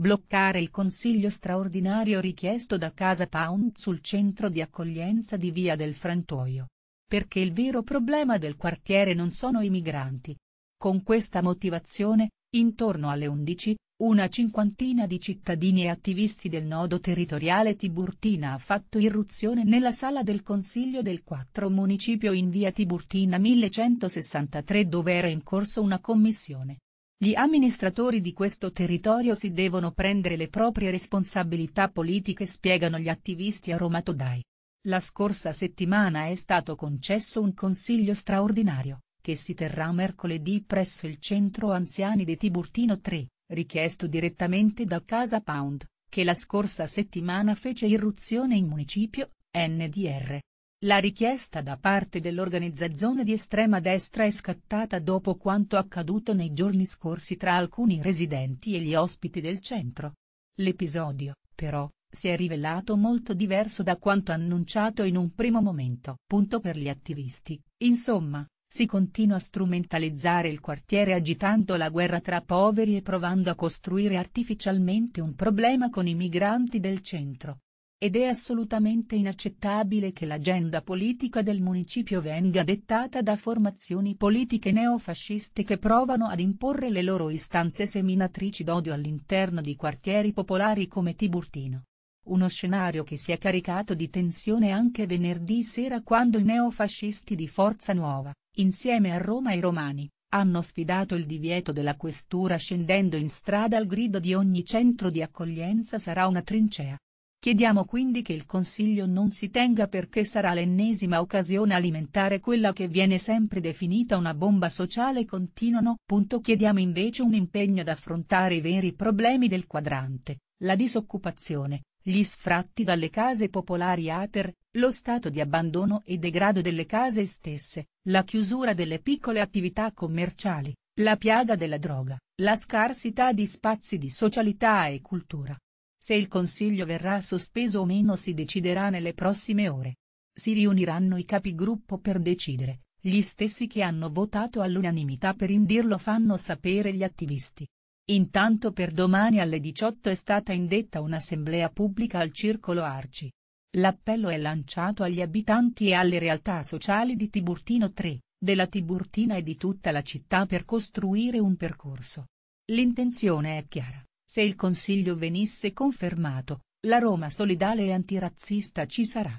Bloccare il consiglio straordinario richiesto da Casa Pound sul centro di accoglienza di Via del Frantoio. Perché il vero problema del quartiere non sono i migranti. Con questa motivazione, intorno alle 11, una cinquantina di cittadini e attivisti del nodo territoriale Tiburtina ha fatto irruzione nella sala del Consiglio del 4 Municipio in via Tiburtina 1163 dove era in corso una commissione gli amministratori di questo territorio si devono prendere le proprie responsabilità politiche spiegano gli attivisti a Roma Todai. La scorsa settimana è stato concesso un consiglio straordinario, che si terrà mercoledì presso il centro anziani di Tiburtino 3, richiesto direttamente da Casa Pound, che la scorsa settimana fece irruzione in municipio, NDR, la richiesta da parte dell'organizzazione di estrema destra è scattata dopo quanto accaduto nei giorni scorsi tra alcuni residenti e gli ospiti del centro. L'episodio, però, si è rivelato molto diverso da quanto annunciato in un primo momento. Punto per gli attivisti, insomma, si continua a strumentalizzare il quartiere agitando la guerra tra poveri e provando a costruire artificialmente un problema con i migranti del centro. Ed è assolutamente inaccettabile che l'agenda politica del municipio venga dettata da formazioni politiche neofasciste che provano ad imporre le loro istanze seminatrici d'odio all'interno di quartieri popolari come Tiburtino. Uno scenario che si è caricato di tensione anche venerdì sera quando i neofascisti di Forza Nuova, insieme a Roma e Romani, hanno sfidato il divieto della questura scendendo in strada al grido di ogni centro di accoglienza sarà una trincea. Chiediamo quindi che il Consiglio non si tenga perché sarà l'ennesima occasione alimentare quella che viene sempre definita una bomba sociale continuano. Chiediamo invece un impegno ad affrontare i veri problemi del quadrante, la disoccupazione, gli sfratti dalle case popolari ATER, lo stato di abbandono e degrado delle case stesse, la chiusura delle piccole attività commerciali, la piaga della droga, la scarsità di spazi di socialità e cultura se il Consiglio verrà sospeso o meno si deciderà nelle prossime ore. Si riuniranno i capigruppo per decidere, gli stessi che hanno votato all'unanimità per indirlo fanno sapere gli attivisti. Intanto per domani alle 18 è stata indetta un'assemblea pubblica al Circolo Arci. L'appello è lanciato agli abitanti e alle realtà sociali di Tiburtino 3, della Tiburtina e di tutta la città per costruire un percorso. L'intenzione è chiara, se il Consiglio venisse confermato, la Roma solidale e antirazzista ci sarà.